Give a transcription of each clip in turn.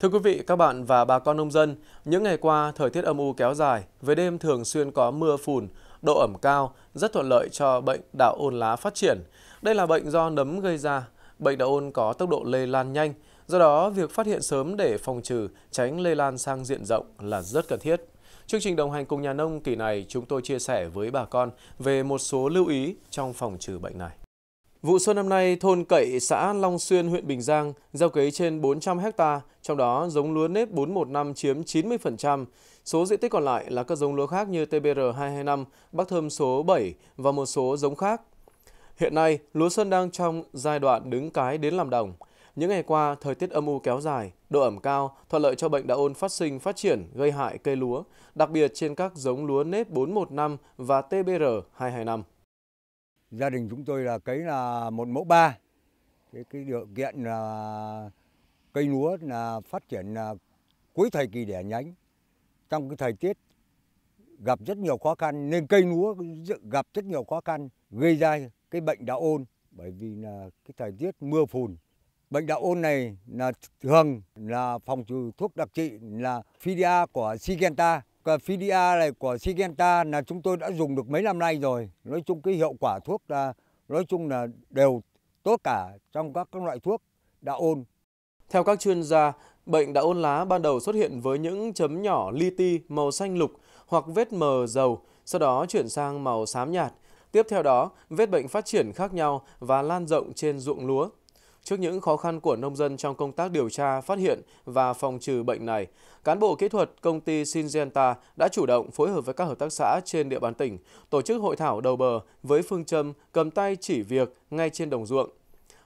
Thưa quý vị, các bạn và bà con nông dân, những ngày qua thời tiết âm u kéo dài, với đêm thường xuyên có mưa phùn, độ ẩm cao rất thuận lợi cho bệnh đạo ôn lá phát triển. Đây là bệnh do nấm gây ra. Bệnh đạo ôn có tốc độ lây lan nhanh, do đó việc phát hiện sớm để phòng trừ, tránh lây lan sang diện rộng là rất cần thiết. Chương trình đồng hành cùng nhà nông kỳ này chúng tôi chia sẻ với bà con về một số lưu ý trong phòng trừ bệnh này. Vụ xuân năm nay, thôn Cậy, xã Long Xuyên, huyện Bình Giang gieo cấy trên 400 ha, trong đó giống lúa nếp 415 chiếm 90%. Số diện tích còn lại là các giống lúa khác như TBR225, Bắc Thơm số 7 và một số giống khác. Hiện nay, lúa xuân đang trong giai đoạn đứng cái đến làm đồng. Những ngày qua, thời tiết âm u kéo dài, độ ẩm cao, thuận lợi cho bệnh đạo ôn phát sinh phát triển gây hại cây lúa, đặc biệt trên các giống lúa nếp 415 và TBR225 gia đình chúng tôi là cấy là một mẫu ba cái, cái điều kiện là cây lúa là phát triển là cuối thời kỳ đẻ nhánh trong cái thời tiết gặp rất nhiều khó khăn nên cây lúa gặp rất nhiều khó khăn gây ra cái bệnh đạo ôn bởi vì là cái thời tiết mưa phùn bệnh đạo ôn này là thường là phòng trừ thuốc đặc trị là Fidia của Sigenta Fidia này của Sigenta là chúng tôi đã dùng được mấy năm nay rồi. Nói chung cái hiệu quả thuốc là nói chung là đều tốt cả trong các các loại thuốc đạo ôn. Theo các chuyên gia, bệnh đạo ôn lá ban đầu xuất hiện với những chấm nhỏ li ti màu xanh lục hoặc vết mờ dầu, sau đó chuyển sang màu xám nhạt. Tiếp theo đó, vết bệnh phát triển khác nhau và lan rộng trên ruộng lúa. Trước những khó khăn của nông dân trong công tác điều tra, phát hiện và phòng trừ bệnh này, cán bộ kỹ thuật công ty Syngenta đã chủ động phối hợp với các hợp tác xã trên địa bàn tỉnh tổ chức hội thảo đầu bờ với phương châm cầm tay chỉ việc ngay trên đồng ruộng.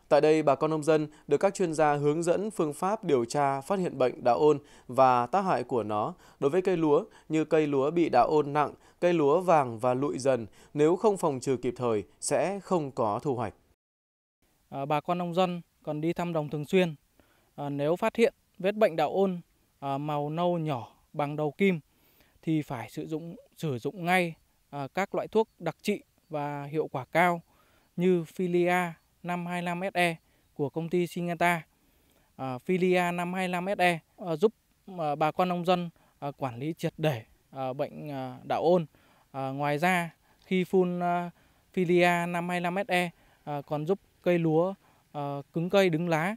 Tại đây, bà con nông dân được các chuyên gia hướng dẫn phương pháp điều tra phát hiện bệnh đạo ôn và tác hại của nó đối với cây lúa như cây lúa bị đạo ôn nặng, cây lúa vàng và lụi dần nếu không phòng trừ kịp thời sẽ không có thu hoạch. À, bà con nông dân còn đi thăm đồng thường xuyên. À, nếu phát hiện vết bệnh đạo ôn à, màu nâu nhỏ bằng đầu kim thì phải sử dụng sử dụng ngay à, các loại thuốc đặc trị và hiệu quả cao như Filia 525SE của công ty Singenta. À, Filia 525SE à, giúp à, bà con nông dân à, quản lý triệt để à, bệnh à, đạo ôn. À, ngoài ra khi phun à, Filia 525SE à, còn giúp cây lúa Ờ, cứng cây đứng lá.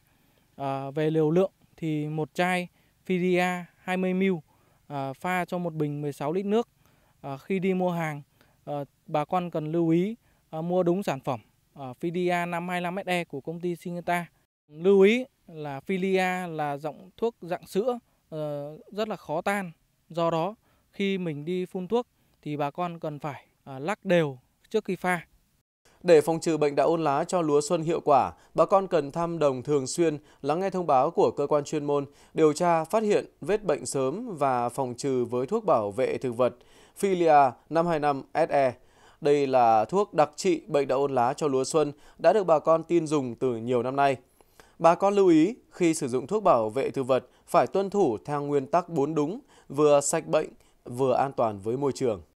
Ờ, về liều lượng thì một chai Fidia 20ml ờ, pha cho một bình 16 lít nước. Khi đi mua hàng, bà con cần lưu ý mua đúng sản phẩm Fidia 525SE của công ty Syngenta. Lưu ý là Filia là dòng thuốc dạng sữa rất là khó tan. Do đó khi mình đi phun thuốc thì bà con cần phải lắc đều trước khi pha. Để phòng trừ bệnh đạo ôn lá cho lúa xuân hiệu quả, bà con cần thăm đồng thường xuyên, lắng nghe thông báo của cơ quan chuyên môn, điều tra, phát hiện, vết bệnh sớm và phòng trừ với thuốc bảo vệ thực vật Filia 525SE. Đây là thuốc đặc trị bệnh đạo ôn lá cho lúa xuân đã được bà con tin dùng từ nhiều năm nay. Bà con lưu ý khi sử dụng thuốc bảo vệ thực vật phải tuân thủ theo nguyên tắc bốn đúng, vừa sạch bệnh, vừa an toàn với môi trường.